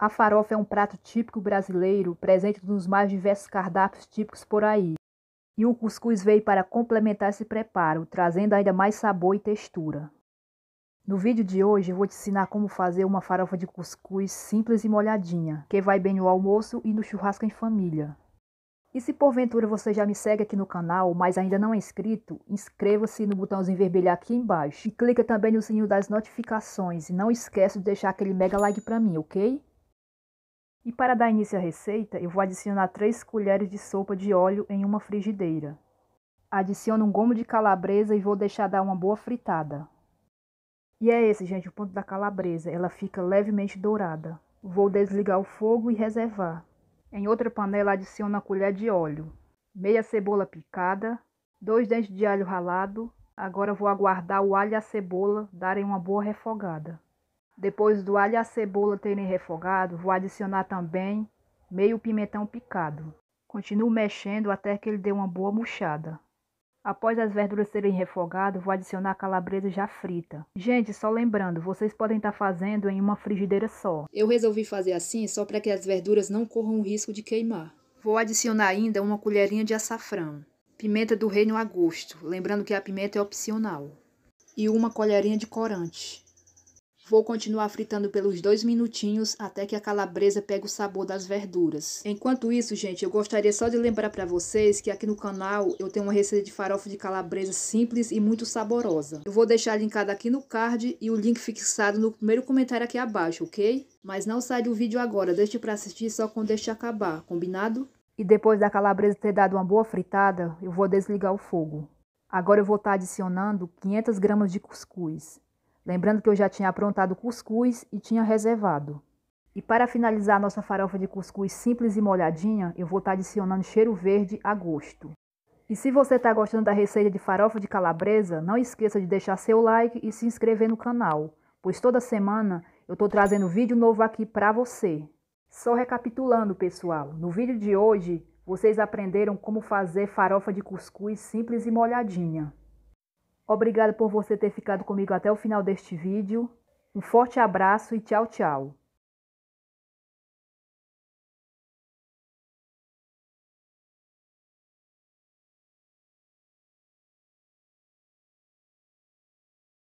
A farofa é um prato típico brasileiro, presente nos mais diversos cardápios típicos por aí. E o cuscuz veio para complementar esse preparo, trazendo ainda mais sabor e textura. No vídeo de hoje eu vou te ensinar como fazer uma farofa de cuscuz simples e molhadinha, que vai bem no almoço e no churrasco em família. E se porventura você já me segue aqui no canal, mas ainda não é inscrito, inscreva-se no botãozinho vermelho aqui embaixo. E clica também no sininho das notificações e não esquece de deixar aquele mega like para mim, ok? E para dar início à receita, eu vou adicionar 3 colheres de sopa de óleo em uma frigideira. Adiciono um gomo de calabresa e vou deixar dar uma boa fritada. E é esse, gente, o ponto da calabresa. Ela fica levemente dourada. Vou desligar o fogo e reservar. Em outra panela, adiciono a colher de óleo, meia cebola picada, dois dentes de alho ralado. Agora vou aguardar o alho e a cebola darem uma boa refogada. Depois do alho e a cebola terem refogado, vou adicionar também meio pimentão picado. Continuo mexendo até que ele dê uma boa murchada. Após as verduras serem refogadas, vou adicionar a calabresa já frita. Gente, só lembrando, vocês podem estar tá fazendo em uma frigideira só. Eu resolvi fazer assim só para que as verduras não corram o risco de queimar. Vou adicionar ainda uma colherinha de açafrão, pimenta do reino a gosto, lembrando que a pimenta é opcional, e uma colherinha de corante. Vou continuar fritando pelos dois minutinhos até que a calabresa pegue o sabor das verduras. Enquanto isso, gente, eu gostaria só de lembrar para vocês que aqui no canal eu tenho uma receita de farofa de calabresa simples e muito saborosa. Eu vou deixar linkada aqui no card e o link fixado no primeiro comentário aqui abaixo, ok? Mas não sai do vídeo agora, deixe para assistir só quando este acabar, combinado? E depois da calabresa ter dado uma boa fritada, eu vou desligar o fogo. Agora eu vou estar tá adicionando 500 gramas de cuscuz. Lembrando que eu já tinha aprontado cuscuz e tinha reservado. E para finalizar nossa farofa de cuscuz simples e molhadinha, eu vou estar tá adicionando cheiro verde a gosto. E se você está gostando da receita de farofa de calabresa, não esqueça de deixar seu like e se inscrever no canal, pois toda semana eu estou trazendo vídeo novo aqui para você. Só recapitulando, pessoal, no vídeo de hoje vocês aprenderam como fazer farofa de cuscuz simples e molhadinha. Obrigada por você ter ficado comigo até o final deste vídeo. Um forte abraço e tchau, tchau.